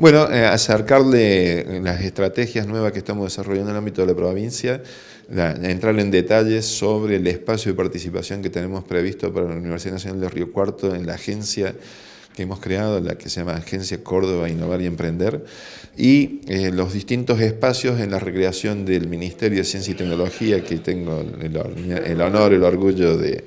Bueno, eh, acercarle eh, las estrategias nuevas que estamos desarrollando en el ámbito de la provincia, entrar en detalles sobre el espacio de participación que tenemos previsto para la Universidad Nacional de Río Cuarto en la agencia que hemos creado, la que se llama Agencia Córdoba Innovar y Emprender, y eh, los distintos espacios en la recreación del Ministerio de Ciencia y Tecnología, que tengo el, honor y el orgullo de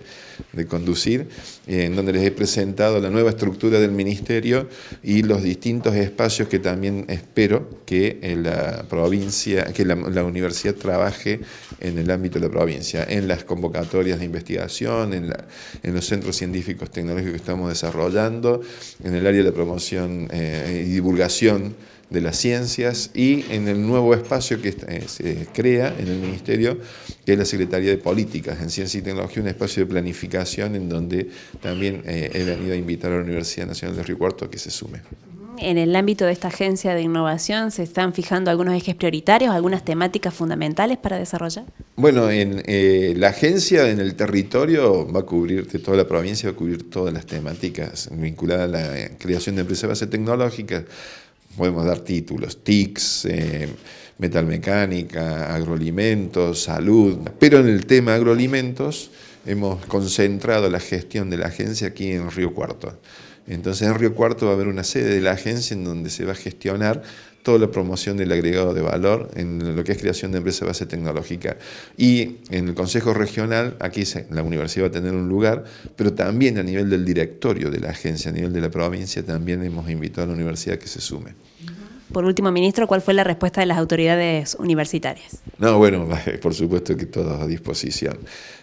de conducir, eh, en donde les he presentado la nueva estructura del ministerio y los distintos espacios que también espero que eh, la provincia, que la, universidad trabaje en el ámbito de la provincia, en las convocatorias de investigación, en, los centros científicos tecnológicos que estamos desarrollando, en el área de promoción eh, y divulgación de las ciencias y en el nuevo espacio que eh, se crea en el Ministerio, que es la Secretaría de Políticas en Ciencia y Tecnología, un espacio de planificación en donde también eh, he venido a invitar a la Universidad Nacional de Río Cuarto a que se sume. En el ámbito de esta agencia de innovación, ¿se están fijando algunos ejes prioritarios, algunas temáticas fundamentales para desarrollar? Bueno, en, eh, la agencia en el territorio va a cubrir, toda la provincia, va a cubrir todas las temáticas vinculadas a la creación de empresas de base tecnológica, podemos dar títulos, TICs, eh, metalmecánica, agroalimentos, salud. Pero en el tema agroalimentos hemos concentrado la gestión de la agencia aquí en Río Cuarto. Entonces en Río Cuarto va a haber una sede de la agencia en donde se va a gestionar toda la promoción del agregado de valor en lo que es creación de empresa base tecnológica. Y en el Consejo Regional, aquí la universidad va a tener un lugar, pero también a nivel del directorio de la agencia, a nivel de la provincia, también hemos invitado a la universidad que se sume por último, ministro, ¿cuál fue la respuesta de las autoridades universitarias? No, bueno, por supuesto que todos a disposición.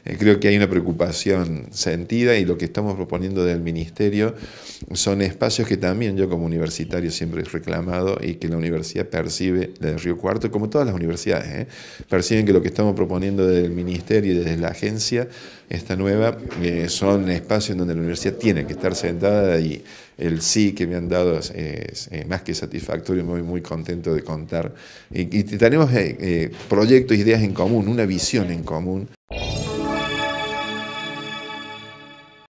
Eh, creo que hay una preocupación sentida y lo que estamos proponiendo del ministerio son espacios que también yo como universitario siempre he reclamado y que la universidad percibe desde Río Cuarto, como todas las universidades, ¿eh? perciben que lo que estamos proponiendo desde el ministerio y desde la agencia, esta nueva, eh, son espacios donde la universidad tiene que estar sentada y el sí que me han dado es, eh, más que satisfactorio, y muy contento de contar. Y, y tenemos eh, eh, proyectos, ideas en común, una visión en común.